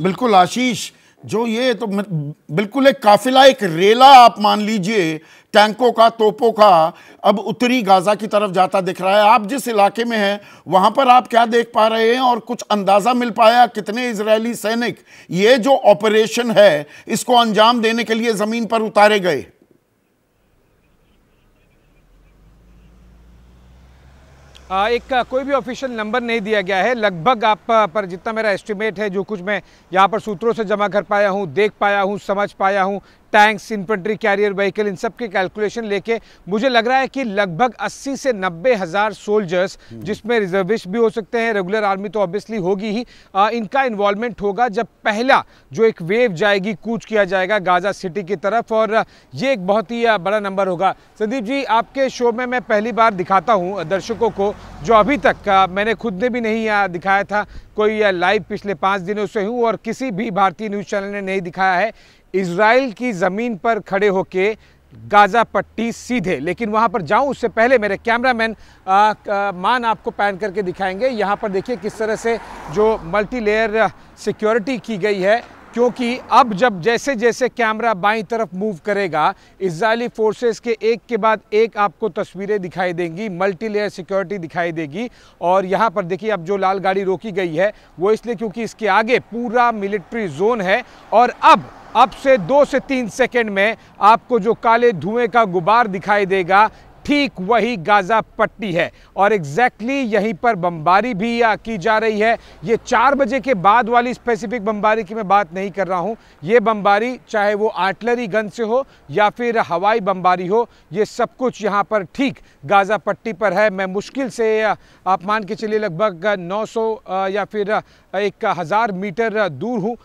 बिल्कुल आशीष जो ये तो बिल्कुल एक काफिला एक रेला आप मान लीजिए टैंकों का तोपों का अब उत्तरी गाज़ा की तरफ जाता दिख रहा है आप जिस इलाके में हैं वहाँ पर आप क्या देख पा रहे हैं और कुछ अंदाज़ा मिल पाया कितने इजरायली सैनिक ये जो ऑपरेशन है इसको अंजाम देने के लिए ज़मीन पर उतारे गए एक कोई भी ऑफिशियल नंबर नहीं दिया गया है लगभग आप पर जितना मेरा एस्टिमेट है जो कुछ मैं यहाँ पर सूत्रों से जमा कर पाया हूँ देख पाया हूँ समझ पाया हूँ टैंक्स इन्फेंट्री कैरियर व्हीकल इन सब के कैलकुलेशन लेके मुझे लग रहा है कि लगभग 80 से नब्बे हज़ार सोल्जर्स हम्म। जिसमें रिजर्विस्ट भी हो सकते हैं रेगुलर आर्मी तो ऑब्वियसली होगी ही आ, इनका इन्वॉल्वमेंट होगा जब पहला जो एक वेव जाएगी कूच किया जाएगा गाजा सिटी की तरफ और ये एक बहुत ही बड़ा नंबर होगा संदीप जी आपके शो में मैं पहली बार दिखाता हूँ दर्शकों को जो अभी तक मैंने खुद ने भी नहीं दिखाया था कोई लाइव पिछले पाँच दिनों से हूँ और किसी भी भारतीय न्यूज़ चैनल ने नहीं दिखाया है इसराइल की ज़मीन पर खड़े होके गाज़ा पट्टी सीधे लेकिन वहाँ पर जाऊँ उससे पहले मेरे कैमरामैन मान आपको पैन करके दिखाएंगे यहाँ पर देखिए किस तरह से जो मल्टी लेयर सिक्योरिटी की गई है क्योंकि अब जब जैसे जैसे कैमरा बाई तरफ मूव करेगा इसराइली फोर्सेस के एक के बाद एक आपको तस्वीरें दिखाई देंगी मल्टी लेयर सिक्योरिटी दिखाई देगी और यहाँ पर देखिए अब जो लाल गाड़ी रोकी गई है वो इसलिए क्योंकि इसके आगे पूरा मिलिट्री जोन है और अब अब से दो से तीन सेकेंड में आपको जो काले धुएं का गुबार दिखाई देगा ठीक वही गाज़ा पट्टी है और एग्जैक्टली exactly यहीं पर बमबारी भी की जा रही है ये चार बजे के बाद वाली स्पेसिफिक बमबारी की मैं बात नहीं कर रहा हूँ ये बमबारी चाहे वो आर्टलरी गन से हो या फिर हवाई बमबारी हो ये सब कुछ यहाँ पर ठीक गाज़ा पट्टी पर है मैं मुश्किल से आप मान के चलिए लगभग 900 या फिर एक हज़ार मीटर दूर हूँ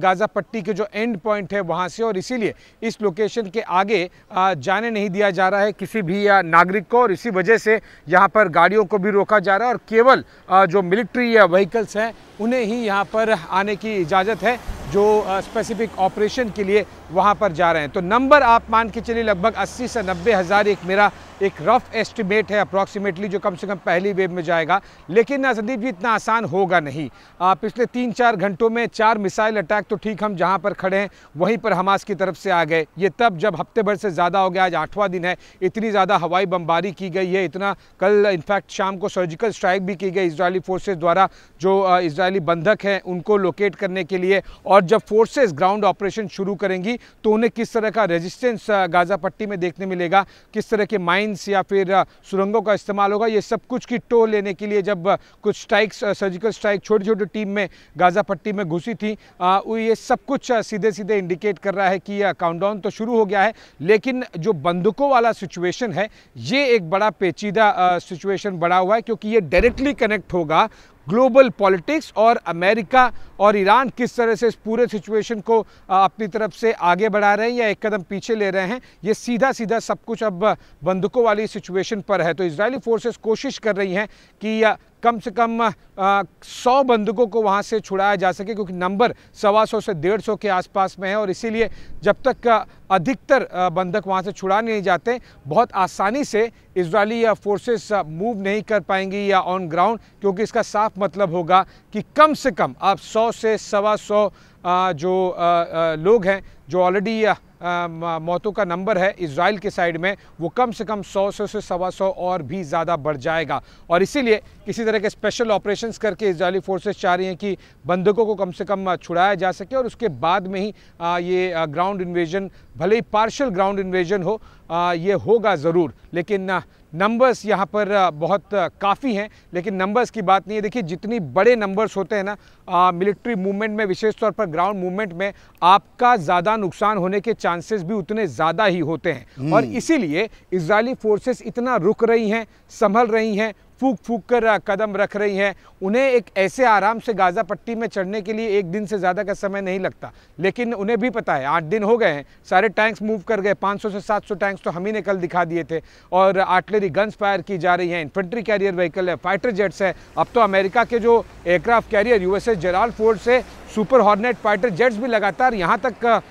गाज़ा पट्टी के जो एंड पॉइंट है वहाँ से और इसीलिए इस लोकेशन के आगे जाने नहीं दिया जा रहा है किसी भी नागरिक को और इसी वजह से यहाँ पर गाड़ियों को भी रोका जा रहा है और केवल जो मिलिट्री व्हीकल्स हैं उन्हें ही यहाँ पर आने की इजाज़त है जो स्पेसिफिक ऑपरेशन के लिए वहाँ पर जा रहे हैं तो नंबर आप मान के चलिए लगभग 80 से नब्बे हज़ार एक मेरा एक रफ एस्टिमेट है अप्रॉक्सीमेटली जो कम से कम पहली वेव में जाएगा लेकिन ना संदीप जी इतना आसान होगा नहीं आ, पिछले तीन चार घंटों में चार मिसाइल अटैक तो ठीक हम जहाँ पर खड़े हैं वहीं पर हमास की तरफ से आ गए ये तब जब हफ्ते भर से ज़्यादा हो गया आज आठवां दिन है इतनी ज़्यादा हवाई बमबारी की गई है इतना कल इनफैक्ट शाम को सर्जिकल स्ट्राइक भी की गई इसराइली फोर्सेज द्वारा जो इसराइली बंधक हैं उनको लोकेट करने के लिए और और जब फोर्सेस ग्राउंड ऑपरेशन शुरू करेंगी तो उन्हें किस तरह का रेजिस्टेंस गाजा पट्टी में देखने मिलेगा किस तरह के माइंस या फिर सुरंगों का इस्तेमाल होगा ये सब कुछ की टोल लेने के लिए जब कुछ स्ट्राइक्स सर्जिकल स्ट्राइक छोटी छोटी टीम में गाजा पट्टी में घुसी थी वो ये सब कुछ सीधे सीधे इंडिकेट कर रहा है कि काउंटडाउन तो शुरू हो गया है लेकिन जो बंदूकों वाला सिचुएशन है ये एक बड़ा पेचीदा सिचुएशन बड़ा हुआ है क्योंकि ये डायरेक्टली कनेक्ट होगा ग्लोबल पॉलिटिक्स और अमेरिका और ईरान किस तरह से इस पूरे सिचुएशन को अपनी तरफ से आगे बढ़ा रहे हैं या एक कदम पीछे ले रहे हैं ये सीधा सीधा सब कुछ अब बंदूकों वाली सिचुएशन पर है तो इसराइली फोर्सेस कोशिश कर रही हैं कि कम से कम सौ बंधकों को वहाँ से छुड़ाया जा सके क्योंकि नंबर सवा सौ से डेढ़ सौ के आसपास में है और इसीलिए जब तक अधिकतर बंधक वहाँ से छुड़ा नहीं जाते बहुत आसानी से इसराइली फोर्सेस मूव नहीं कर पाएंगी या ऑन ग्राउंड क्योंकि इसका साफ मतलब होगा कि कम से कम आप सौ से सवा सौ जो लोग हैं जो ऑलरेडी मौतों का नंबर है इसराइल के साइड में वो कम से कम 100 से से सवा सौ और भी ज़्यादा बढ़ जाएगा और इसीलिए किसी तरह के स्पेशल ऑपरेशंस करके इसराइली फोर्सेस चाह रही हैं कि बंधकों को कम से कम छुड़ाया जा सके और उसके बाद में ही ये ग्राउंड इन्वेजन भले ही पार्शल ग्राउंड इन्वेजन हो आ, ये होगा ज़रूर लेकिन नंबर्स यहाँ पर बहुत काफ़ी हैं लेकिन नंबर्स की बात नहीं है देखिए जितनी बड़े नंबर्स होते हैं ना मिलिट्री मूवमेंट में विशेष तौर पर ग्राउंड मूवमेंट में आपका ज़्यादा नुकसान होने के चांसेस भी उतने ज़्यादा ही होते हैं हम्म। और इसीलिए इसराइली फोर्सेस इतना रुक रही हैं संभल रही हैं फूक फूक कर कदम रख रही हैं उन्हें एक ऐसे आराम से गाज़ा पट्टी में चढ़ने के लिए एक दिन से ज़्यादा का समय नहीं लगता लेकिन उन्हें भी पता है आठ दिन हो गए हैं सारे टैंक्स मूव कर गए 500 से 700 टैंक्स तो हम ही ने कल दिखा दिए थे और आर्टलरी गन्स फायर की जा रही है इन्फेंट्री कैरियर व्हीकल है फाइटर जेट्स है अब तो अमेरिका के जो aircraft carrier U S force है से सुपर हॉर्नेट फाइटर जेट्स भी लगातार यहाँ तक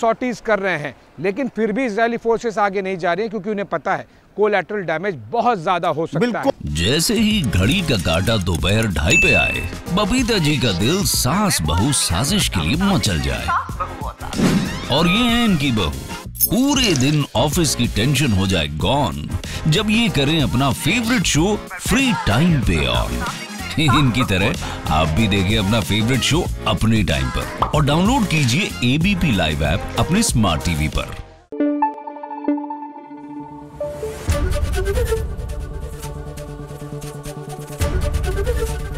सॉटीज कर रहे हैं लेकिन फिर भी इसराइली फोर्सेस आगे नहीं जा रही हैं क्योंकि उन्हें पता है कोलेट्रल डैमेज बहुत ज्यादा हो सकता है जैसे ही घड़ी का काटा दोपहर ढाई पे आए बबीता जी का दिल सास बहु साजिश के लिए मचल जाए और ये है इनकी बहु पूरे दिन ऑफिस की टेंशन हो जाए गॉन जब ये करें अपना फेवरेट शो फ्री टाइम पे ऑन इनकी तरह आप भी देखें अपना फेवरेट शो अपने टाइम पर और डाउनलोड कीजिए एबीपी लाइव ऐप अपने स्मार्ट टीवी पर